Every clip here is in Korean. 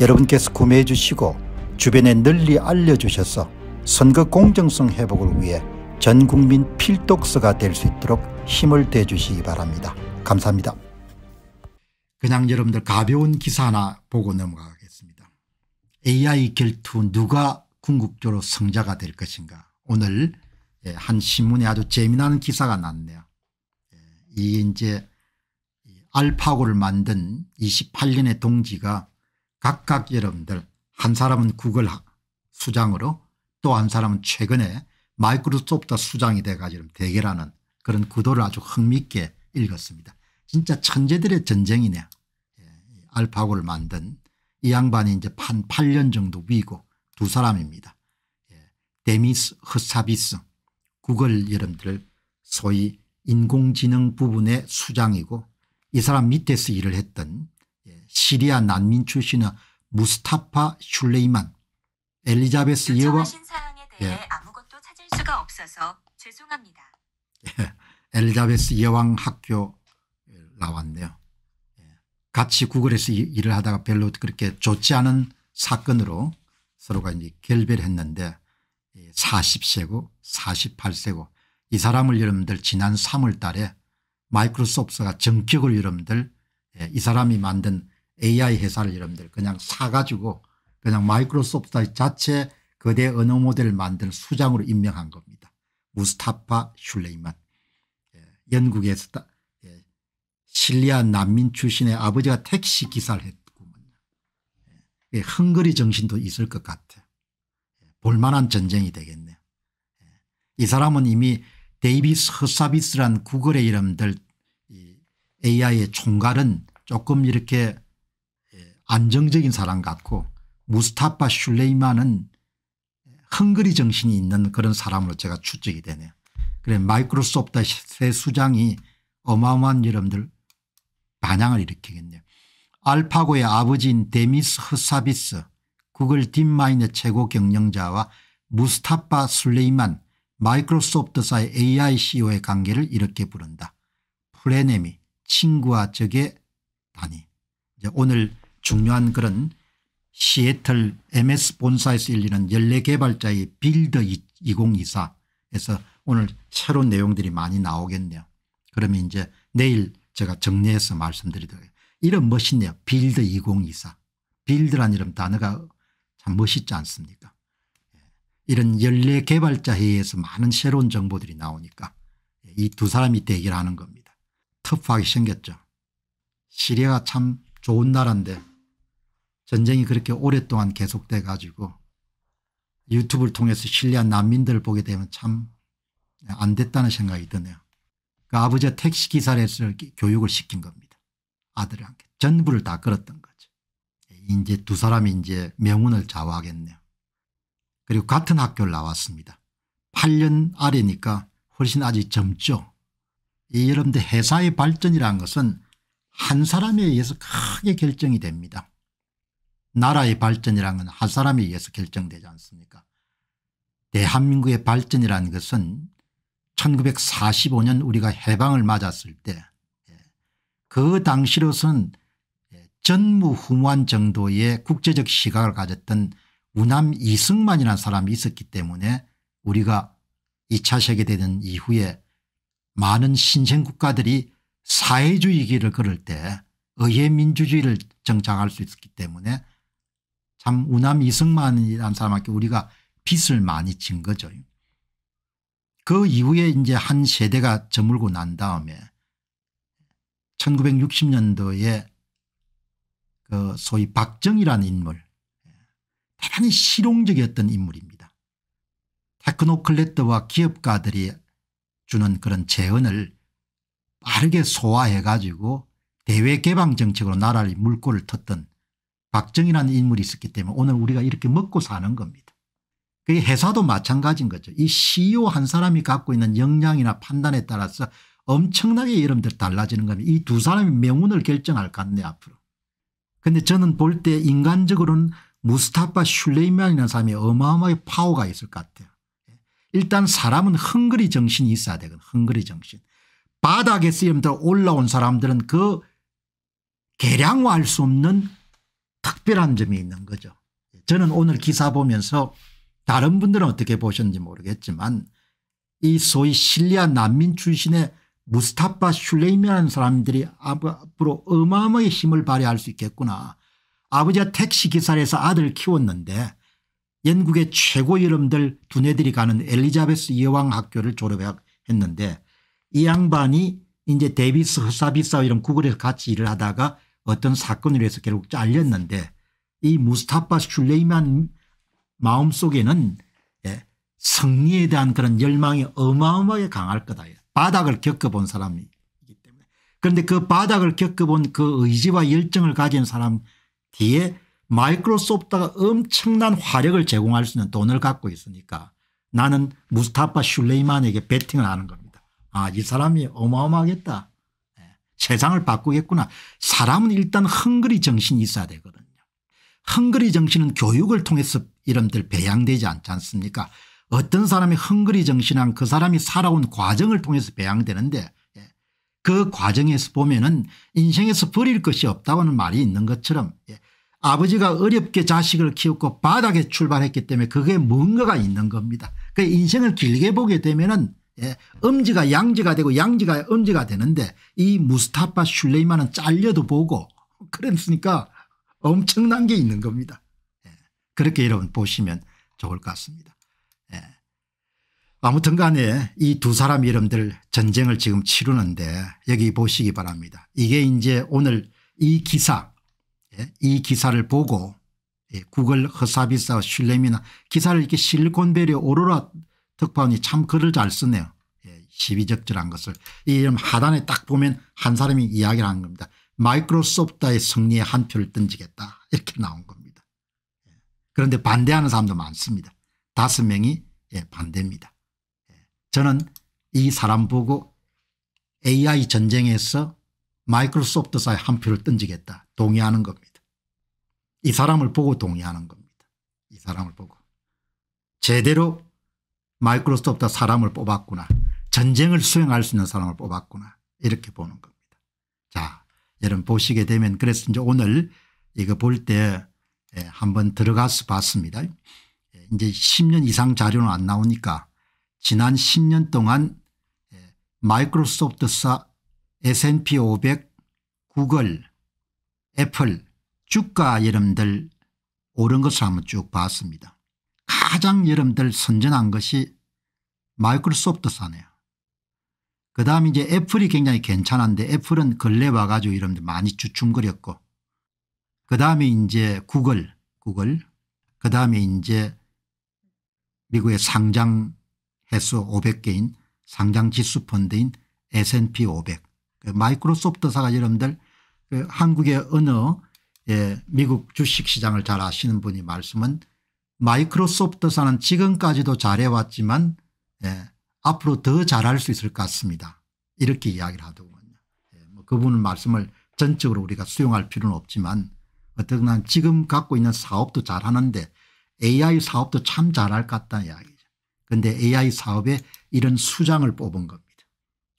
여러분께서 구매해 주시고 주변에 널리 알려주셔서 선거 공정성 회복을 위해 전국민 필독서가 될 수 있도록 힘을 대주시기 바랍니다. 감사합니다. 그냥 여러분들 가벼운 기사 하나 보고 넘어가겠습니다. AI 결투 누가 궁극적으로 승자가 될 것인가 오늘 예, 한 신문에 아주 재미나 기사가 났네요. 예, 이 이제 알파고를 만든 28년의 동지가 각각 여러분들 한 사람은 구글 수장으로 또 한 사람은 최근에 마이크로소프트 수장이 돼가지고 대결하는 그런 구도를 아주 흥미있게 읽었습니다. 진짜 천재들의 전쟁이네. 예, 알파고를 만든 이 양반이 이제 한 8년 정도 위고 두 사람입니다. 예, 데미스 허사비스 구글 여러분들 소위 인공지능 부분의 수장이고 이 사람 밑에서 일을 했던 시리아 난민 출신의 무스타파 슐레이만 엘리자베스 그 예와 예. 아무것도 찾을 수가 없어서 죄송합니다. 예. 엘리자베스 여왕 학교 나왔네요. 예. 같이 구글에서 일을 하다가 별로 그렇게 좋지 않은 사건으로 서로가 이제 결별 했는데 40세고 예, 48세고 이 사람을 여러분들 지난 3월 달에 마이크로소프트가 정격을 여러분들 예, 이 사람이 만든 AI 회사를 여러분들 그냥 사가지고 그냥 마이크로소프트 자체 거대 언어 모델을 만든 수장으로 임명한 겁니다. 무스타파 슐레이만. 예, 영국에서 다, 예, 실리아 난민 출신의 아버지가 택시 기사를 했구먼 예, 예 헝거리 정신도 있을 것 같아. 예, 볼만한 전쟁이 되겠네요. 예, 이 사람은 이미 데이비스 허사비스란 구글의 이름들 AI의 총괄은 조금 이렇게 안정적인 사람 같고 무스타파 슐레이만은 헝그리 정신이 있는 그런 사람으로 제가 추측이 되네요. 그래 마이크로소프트 새 수장이 어마어마한 여러분들 반향을 일으키겠네요. 알파고의 아버지인 데미스 허사비스 구글 딥마인의 최고 경영자와 무스타파 술레이만 마이크로소프트사의 AI CEO의 관계를 이렇게 부른다. 플레네미 친구와 적의 단위. 이제 오늘 중요한 그런 시애틀 ms 본사에서 열리는 연례개발자의 빌드 2024에서 오늘 새로운 내용들이 많이 나오겠네요. 그러면 이제 내일 제가 정리해서 말씀드리도록 해요. 이름 멋있네요. 빌드 2024. 빌드란 이름 단어가 참 멋있지 않습니까 예. 이런 연례개발자 회의에서 많은 새로운 정보들이 나오니까 이 두 사람이 대결하는 겁니다. 터프하게 생겼죠. 시리아가 참 좋은 나라인데 전쟁이 그렇게 오랫동안 계속돼 가지고 유튜브를 통해서 실리한 난민들을 보게 되면 참 안 됐다는 생각이 드네요. 그 아버지가 택시기사를 서 교육을 시킨 겁니다. 아들한테 전부를 다 끌었던 거죠. 이제 두 사람이 이제 명운을 좌우하겠네요. 그리고 같은 학교를 나왔습니다. 8년 아래니까 훨씬 아직 젊죠. 이 여러분들 회사의 발전이라는 것은 한 사람에 의해서 크게 결정이 됩니다. 나라의 발전이란 건한 사람에 의해서 결정되지 않습니까 대한민국의 발전이라는 것은 1945년 우리가 해방을 맞았을 때 그당시로서 예, 예, 전무후무한 정도의 국제적 시각을 가졌던 우남 이승만이라는 사람이 있었기 때문에 우리가 2차 세계대전 이후에 많은 신생국가들이 사회주의 길을 걸을 때 의회민주주의를 정착할 수 있었기 때문에 참 우남 이승만이라는 사람한테 우리가 빚을 많이 진 거죠. 그 이후에 이제 한 세대가 저물고 난 다음에 1960년도에 그 소위 박정희라는 인물 대단히 실용적이었던 인물입니다. 테크노클레트와 기업가들이 주는 그런 재언을 빠르게 소화해 가지고 대외개방정책으로 나라를 물꼬를 텄던 박정희라는 인물이 있었기 때문에 오늘 우리가 이렇게 먹고 사는 겁니다. 그게 회사도 마찬가지인 거죠. 이 CEO 한 사람이 갖고 있는 역량이나 판단에 따라서 엄청나게 여러분들 달라지는 겁니다. 이 두 사람이 명운을 결정할 것 같네 앞으로. 근데 저는 볼 때 인간적으로는 무스타파 슐레이만이라는 사람이 어마어마하게 파워가 있을 것 같아요. 일단 사람은 헝그리 정신이 있어야 되거든 헝그리 정신. 바닥에 서 쓰임들 올라온 사람들은 그 계량화할 수 없는 특별한 점이 있는 거죠. 저는 오늘 기사 보면서 다른 분들은 어떻게 보셨는지 모르겠지만 이 소위 실리아 난민 출신의 무스타파 슐레이미라는 사람들이 앞으로 어마어마의 힘을 발휘할 수 있겠구나. 아버지가 택시기사에서 아들을 키웠는데 영국의 최고 이름들 두뇌들이 가는 엘리자베스 여왕 학교를 졸업했는데 이 양반이 이제 데비스 허사비사 이런 구글에서 같이 일을 하다가 어떤 사건으로 해서 결국 잘렸는데 이 무스타파 슐레이만 마음속에는 예, 승리에 대한 그런 열망이 어마어마하게 강할 거다. 예. 바닥을 겪어본 사람이기 때문에. 그런데 그 바닥을 겪어본 그 의지와 열정을 가진 사람 뒤에 마이크로소프트가 엄청난 화력을 제공할 수 있는 돈을 갖고 있으니까 나는 무스타파 슐레이만에게 베팅을 하는 겁니다. 아이 사람이 어마어마하겠다. 세상을 바꾸겠구나. 사람은 일단 헝그리 정신이 있어야 되거든요. 헝그리 정신은 교육을 통해서 이름들 배양되지 않지 않습니까 어떤 사람이 헝그리 정신한 그 사람이 살아온 과정을 통해서 배양되는데 예, 그 과정에서 보면은 인생에서 버릴 것이 없다고 하는 말이 있는 것처럼 예, 아버지가 어렵게 자식을 키웠고 바닥에 출발했기 때문에 그게 뭔가가 있는 겁니다. 그 인생을 길게 보게 되면은 예. 음지가 양지가 되고 양지가 음지가 되는데 이 무스타파 슐레이만은 잘려도 보고 그랬으니까 엄청난 게 있는 겁니다. 예. 그렇게 여러분 보시면 좋을 것 같습니다. 예. 아무튼 간에 이 두 사람 이름들 전쟁을 지금 치르는데 여기 보시기 바랍니다. 이게 이제 오늘 이 기사 예, 이 기사를 보고 예, 구글 허사비사 슐레이나 기사를 이렇게 실리콘밸리 오로라 특파원이 참 글을 잘 쓰네요. 예, 시비적절한 것을. 이 하단에 딱 보면 한 사람이 이야기를 한 겁니다. 마이크로소프트의 승리에 한 표를 던지겠다 이렇게 나온 겁니다. 예. 그런데 반대하는 사람도 많습니다. 다섯 명이 예, 반대입니다. 예, 저는 이 사람 보고 AI 전쟁에서 마이크로소프트사에 한 표를 던지겠다 동의하는 겁니다. 이 사람을 보고 동의하는 겁니다. 이 사람을 보고. 제대로 마이크로소프트 사람을 뽑았구나. 전쟁을 수행할 수 있는 사람을 뽑았구나. 이렇게 보는 겁니다. 자 여러분 보시게 되면 그래서 이제 오늘 이거 볼때 예, 한번 들어가서 봤습니다. 이제 10년 이상 자료는 안 나오니까 지난 10년 동안 예, 마이크로소프트사 S&P 500 구글 애플 주가 여러분들 오른 것을 한번 쭉 봤습니다. 가장 여러분들 선전한 것이 마이크로소프트사네요. 그 다음 이제 애플이 굉장히 괜찮은데 애플은 근래 와가지고 여러분들 많이 주춤거렸고 그 다음에 이제 구글 구글 그 다음에 이제 미국의 상장 해수 500개인 상장 지수 펀드인 S&P 500 그 마이크로소프트사가 여러분들 그 한국의 어느 예, 미국 주식시장을 잘 아시는 분이 말씀은 마이크로소프트사는 지금까지도 잘해왔지만 예, 앞으로 더 잘할 수 있을 것 같습니다. 이렇게 이야기를 하더군요. 예, 뭐 그분 말씀을 전적으로 우리가 수용할 필요는 없지만 어떻게나 지금 갖고 있는 사업도 잘하는데 AI 사업도 참 잘할 것 같다는 이야기죠. 그런데 AI 사업에 이런 수장을 뽑은 겁니다.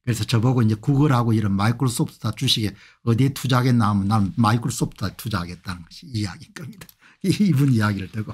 그래서 저보고 이제 구글하고 이런 마이크로소프트 주식에 어디에 투자하겠나 하면 나는 마이크로소프트에 투자하겠다는 것이 이야기인 겁니다. 이분 이야기를 듣고